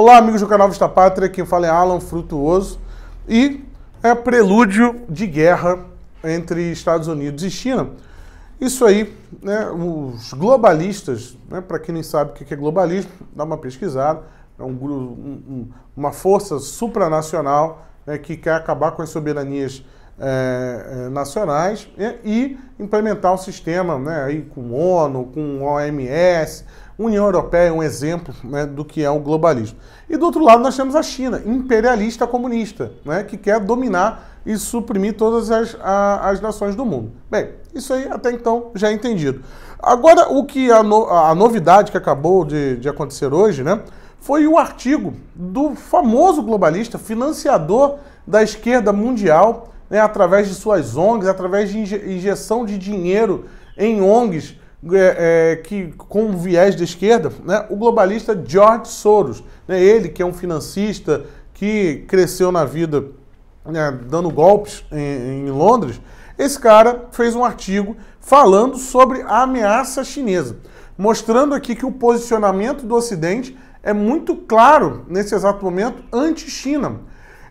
Olá, amigos do canal Vista Pátria, quem fala é Alan Frutuoso e é prelúdio de guerra entre Estados Unidos e China. Isso aí, né, os globalistas, né, para quem nem sabe o que é globalismo, dá uma pesquisada, é um, um, uma força supranacional é, que quer acabar com as soberanias é, é nacionais e, e, implementar um sistema né, aí com ONU, com OMS, União Europeia é um exemplo né, do que é o globalismo. E do outro lado nós temos a China, imperialista comunista, né, que quer dominar e suprimir todas as, a, as nações do mundo. Bem, isso aí até então já é entendido. Agora, o que é a, no, a novidade que acabou de, de acontecer hoje, né? foi o artigo do famoso globalista, financiador da esquerda mundial, né, através de suas ONGs, através de injeção de dinheiro em ONGs é, é, que com viés da esquerda, né, o globalista George Soros. Né, ele que é um financista que cresceu na vida né, dando golpes em, em Londres, esse cara fez um artigo falando sobre a ameaça chinesa, mostrando aqui que o posicionamento do Ocidente é muito claro nesse exato momento anti-China.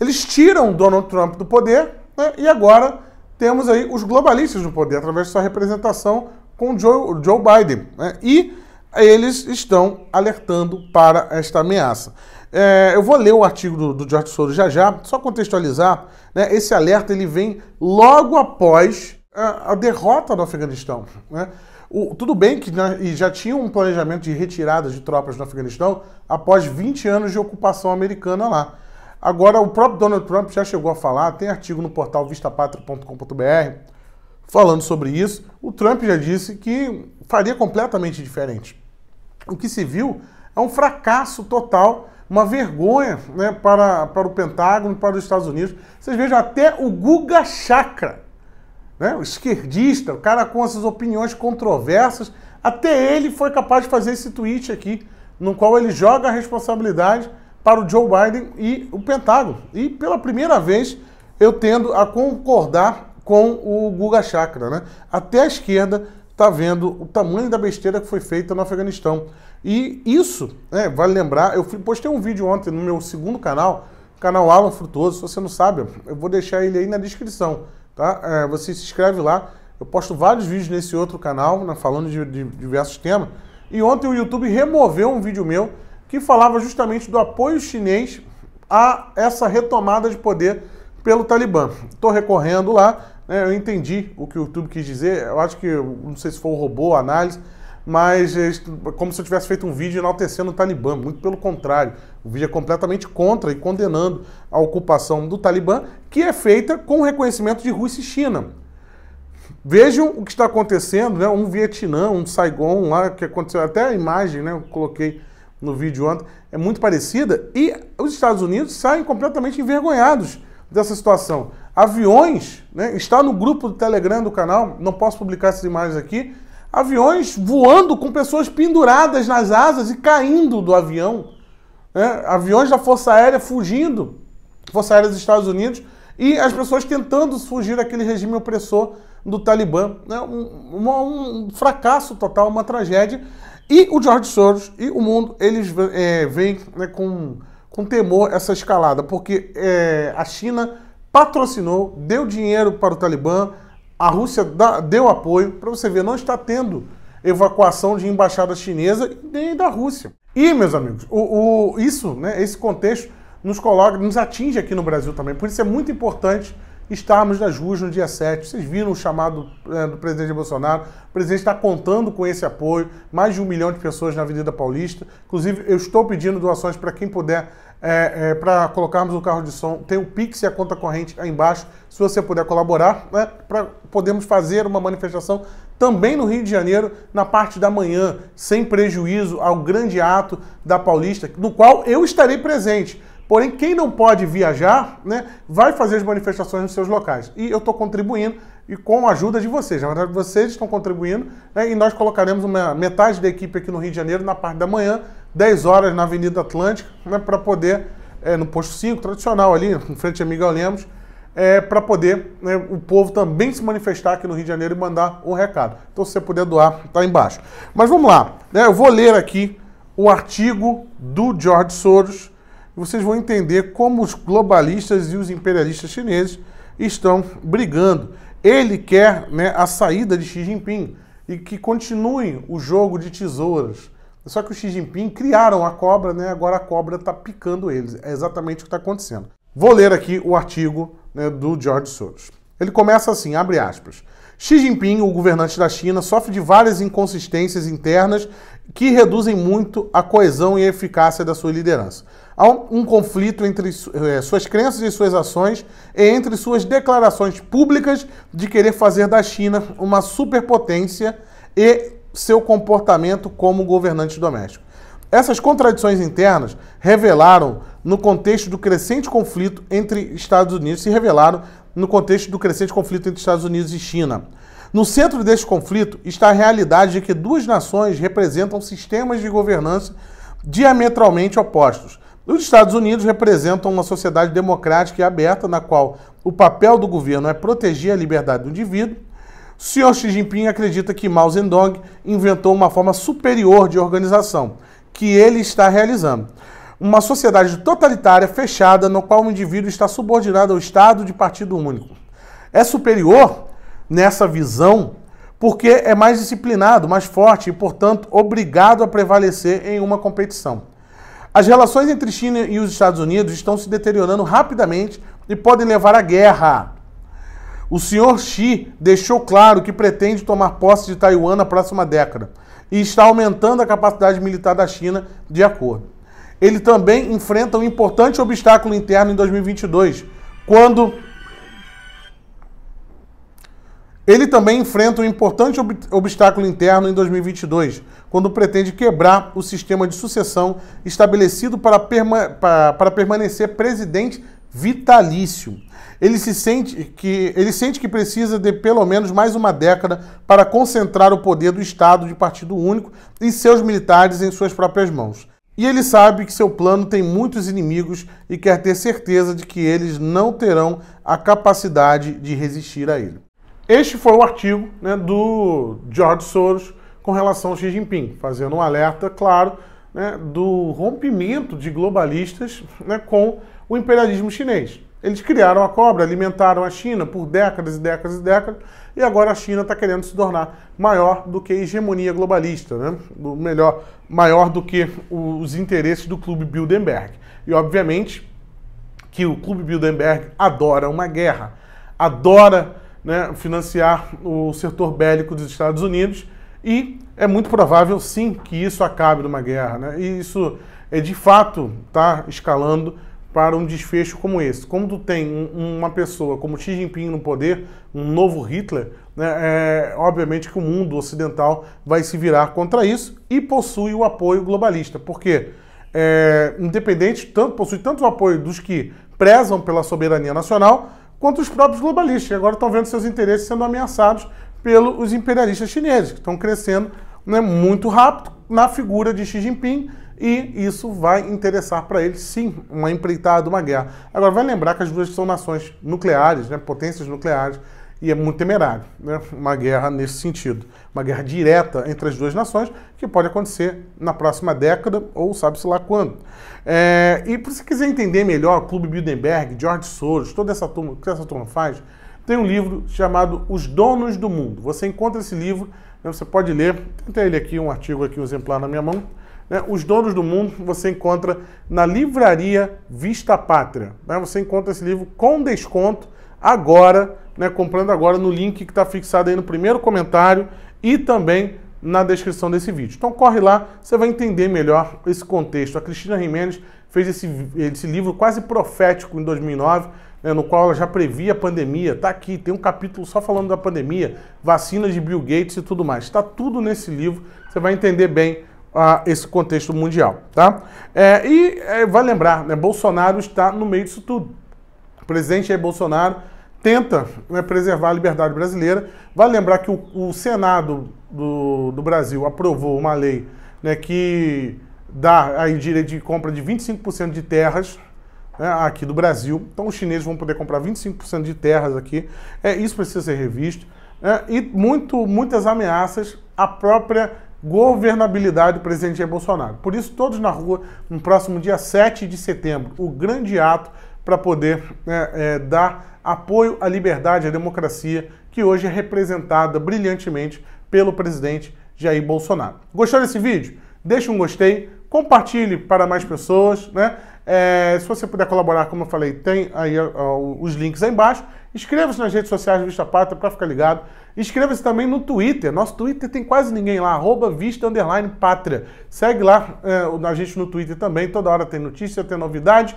Eles tiram Donald Trump do poder né, e agora temos aí os globalistas no poder, através de sua representação com Joe, Joe Biden. Né, e eles estão alertando para esta ameaça. É, eu vou ler o artigo do, do George Soros já já, só contextualizar. Né, esse alerta ele vem logo após a, derrota do Afeganistão. Né? O, tudo bem que né, já tinha um planejamento de retirada de tropas do Afeganistão após 20 anos de ocupação americana lá. Agora, o próprio Donald Trump já chegou a falar, tem artigo no portal vistapatria.com.br falando sobre isso. O Trump já disse que faria completamente diferente. O que se viu é um fracasso total, uma vergonha né, para, para o Pentágono, para os Estados Unidos. Vocês vejam, até o Guga Chakra, né? o esquerdista, o cara com essas opiniões controversas, até ele foi capaz de fazer esse tweet aqui, no qual ele joga a responsabilidade para o Joe Biden e o Pentágono. E pela primeira vez eu tendo a concordar com o Guga Chakra, né? Até a esquerda está vendo o tamanho da besteira que foi feita no Afeganistão. E isso, né, vale lembrar, eu postei um vídeo ontem no meu segundo canal, canal Alan Frutuoso, se você não sabe, eu vou deixar ele aí na descrição Tá? É, você se inscreve lá. Eu posto vários vídeos nesse outro canal, falando de, de, diversos temas. E ontem o YouTube removeu um vídeo meu que falava justamente do apoio chinês a essa retomada de poder pelo Talibã. Estou recorrendo lá, né, eu entendi o que o YouTube quis dizer, eu acho que, não sei se foi o robô, a análise, mas eh, como se eu tivesse feito um vídeo enaltecendo o Talibã. Muito pelo contrário, o vídeo é completamente contra e condenando a ocupação do Talibã, que é feita com o reconhecimento de Rússia e China. Vejam o que está acontecendo, né? Um Vietnã, um Saigon lá, que aconteceu até a imagem, né? Eu coloquei no vídeo ontem, é muito parecida. E os Estados Unidos saem completamente envergonhados dessa situação. Aviões, né? Está no grupo do Telegram do canal, não posso publicar essas imagens aqui, aviões voando com pessoas penduradas nas asas e caindo do avião. Né? Aviões da Força Aérea fugindo, Força Aérea dos Estados Unidos, e as pessoas tentando fugir daquele regime opressor do Talibã. Né? Um, um, um fracasso total, uma tragédia. E o George Soros e o mundo, eles é, eh, vêm né, com, com temor essa escalada, porque é, a China patrocinou, deu dinheiro para o Talibã, a Rússia dá, deu apoio, para você ver, não está tendo evacuação de embaixada chinesa nem da Rússia. E, meus amigos, o, o, isso, né, esse contexto nos coloca, nos atinge aqui no Brasil também. Por isso é muito importante estarmos nas ruas no dia 7. Vocês viram o chamado é, do presidente Bolsonaro. O presidente está contando com esse apoio, mais de um milhão de pessoas na Avenida Paulista. Inclusive, eu estou pedindo doações para quem puder, é, é, para colocarmos o carro de som. Tem o Pix e a conta corrente aí embaixo, se você puder colaborar, né, para podermos fazer uma manifestação também no Rio de Janeiro, na parte da manhã, sem prejuízo ao grande ato da Paulista, no qual eu estarei presente. Porém, quem não pode viajar, né, vai fazer as manifestações nos seus locais. E eu estou contribuindo e com a ajuda de vocês. Na verdade, vocês estão contribuindo né, e nós colocaremos uma, metade da equipe aqui no Rio de Janeiro na parte da manhã, 10 horas na Avenida Atlântica, né, para poder, é, no posto 5, tradicional ali, em frente a Miguel Lemos, é, eh, para poder né, o povo também se manifestar aqui no Rio de Janeiro e mandar um recado. Então, se você puder doar, está embaixo. Mas vamos lá. Né, eu vou ler aqui o artigo do George Soros vocês vão entender como os globalistas e os imperialistas chineses estão brigando. Ele quer né, a saída de Xi Jinping e que continue o jogo de tesouras. Só que o Xi Jinping criaram a cobra, né? agora a cobra está picando eles. É exatamente o que está acontecendo. Vou ler aqui o artigo né, do George Soros. Ele começa assim, abre aspas. Xi Jinping, o governante da China, sofre de várias inconsistências internas que reduzem muito a coesão e a eficácia da sua liderança. Há um, um conflito entre é, suas crenças e suas ações e entre suas declarações públicas de querer fazer da China uma superpotência e seu comportamento como governante doméstico. Essas contradições internas revelaram no contexto do crescente conflito entre Estados Unidos, se revelaram no contexto do crescente conflito entre Estados Unidos e China. No centro deste conflito está a realidade de que duas nações representam sistemas de governança diametralmente opostos, os Estados Unidos representam uma sociedade democrática e aberta, na qual o papel do governo é proteger a liberdade do indivíduo. O senhor Xi Jinping acredita que Mao Zedong inventou uma forma superior de organização, que ele está realizando. Uma sociedade totalitária fechada, no qual o indivíduo está subordinado ao Estado de partido único. É superior nessa visão porque é mais disciplinado, mais forte e, portanto, obrigado a prevalecer em uma competição. As relações entre China e os Estados Unidos estão se deteriorando rapidamente e podem levar à guerra. O senhor Xi deixou claro que pretende tomar posse de Taiwan na próxima década e está aumentando a capacidade militar da China de acordo. Ele também enfrenta um importante obstáculo interno em 2022, quando ele também enfrenta um importante ob obstáculo interno em 2022, quando pretende quebrar o sistema de sucessão estabelecido para, perma para, para permanecer presidente vitalício. Ele se sente que ele sente que precisa de pelo menos mais uma década para concentrar o poder do Estado de partido único e seus militares em suas próprias mãos. E ele sabe que seu plano tem muitos inimigos e quer ter certeza de que eles não terão a capacidade de resistir a ele. Este foi o artigo né, do George Soros com relação ao Xi Jinping, fazendo um alerta claro né, do rompimento de globalistas né, com o imperialismo chinês. Eles criaram a cobra, alimentaram a China por décadas e décadas e décadas, e agora a China está querendo se tornar maior do que a hegemonia globalista, né? Do melhor, maior do que os interesses do Clube Bilderberg. E obviamente que o Clube Bilderberg adora uma guerra, adora né, financiar o setor bélico dos Estados Unidos e é muito provável, sim, que isso acabe numa guerra. Né? E isso, é, de fato, está escalando para um desfecho como esse. Como tu tem um, uma pessoa como Xi Jinping no poder, um novo Hitler, né, é, obviamente que o mundo ocidental vai se virar contra isso e possui o apoio globalista. Porque é, independente, tanto, possui tanto o apoio dos que prezam pela soberania nacional, quanto os próprios globalistas. que agora estão vendo seus interesses sendo ameaçados pelos imperialistas chineses, que estão crescendo né, muito rápido na figura de Xi Jinping, e isso vai interessar para eles, sim, uma empreitada, uma guerra. Agora, vai lembrar que as duas são nações nucleares, né, potências nucleares, e é muito temerário né, uma guerra nesse sentido. Uma guerra direta entre as duas nações, que pode acontecer na próxima década, ou sabe-se lá quando. É, e se quiser entender melhor, o Clube Bilderberg, George Soros, toda essa turma, o que essa turma faz, tem um livro chamado Os Donos do Mundo. Você encontra esse livro, né, você pode ler, tem ele aqui, um artigo aqui, um exemplar na minha mão. Né, Os Donos do Mundo você encontra na livraria Vista Pátria. Né, você encontra esse livro com desconto agora, né, comprando agora no link que está fixado aí no primeiro comentário e também na descrição desse vídeo. Então corre lá, você vai entender melhor esse contexto. A Cristina Jiménez fez esse, esse livro quase profético em 2009, né, no qual ela já previa a pandemia. Está aqui, tem um capítulo só falando da pandemia, vacinas de Bill Gates e tudo mais. Está tudo nesse livro, você vai entender bem ah, esse contexto mundial. Tá? É, e é, vai lembrar, né, Bolsonaro está no meio disso tudo. O presidente Jair Bolsonaro tenta né, preservar a liberdade brasileira. Vale lembrar que o, o Senado do, do, Brasil aprovou uma lei né, que dá aí direito de compra de 25% de terras né, aqui do Brasil. Então os chineses vão poder comprar 25% de terras aqui. É, isso precisa ser revisto. Né, e muito, muitas ameaças à própria governabilidade do presidente Jair Bolsonaro. Por isso, todos na rua, no próximo dia 7 de setembro, o grande ato para poder né, é, dar apoio à liberdade, à democracia, que hoje é representada brilhantemente pelo presidente Jair Bolsonaro. Gostou desse vídeo? Deixe um gostei, compartilhe para mais pessoas, né? É, se você puder colaborar, como eu falei, tem aí os links aí embaixo. Inscreva-se nas redes sociais do Vista Pátria para ficar ligado. Inscreva-se também no Twitter. Nosso Twitter tem quase ninguém lá, arroba Vista Pátria. Segue lá é, a gente no Twitter também, toda hora tem notícia, tem novidade.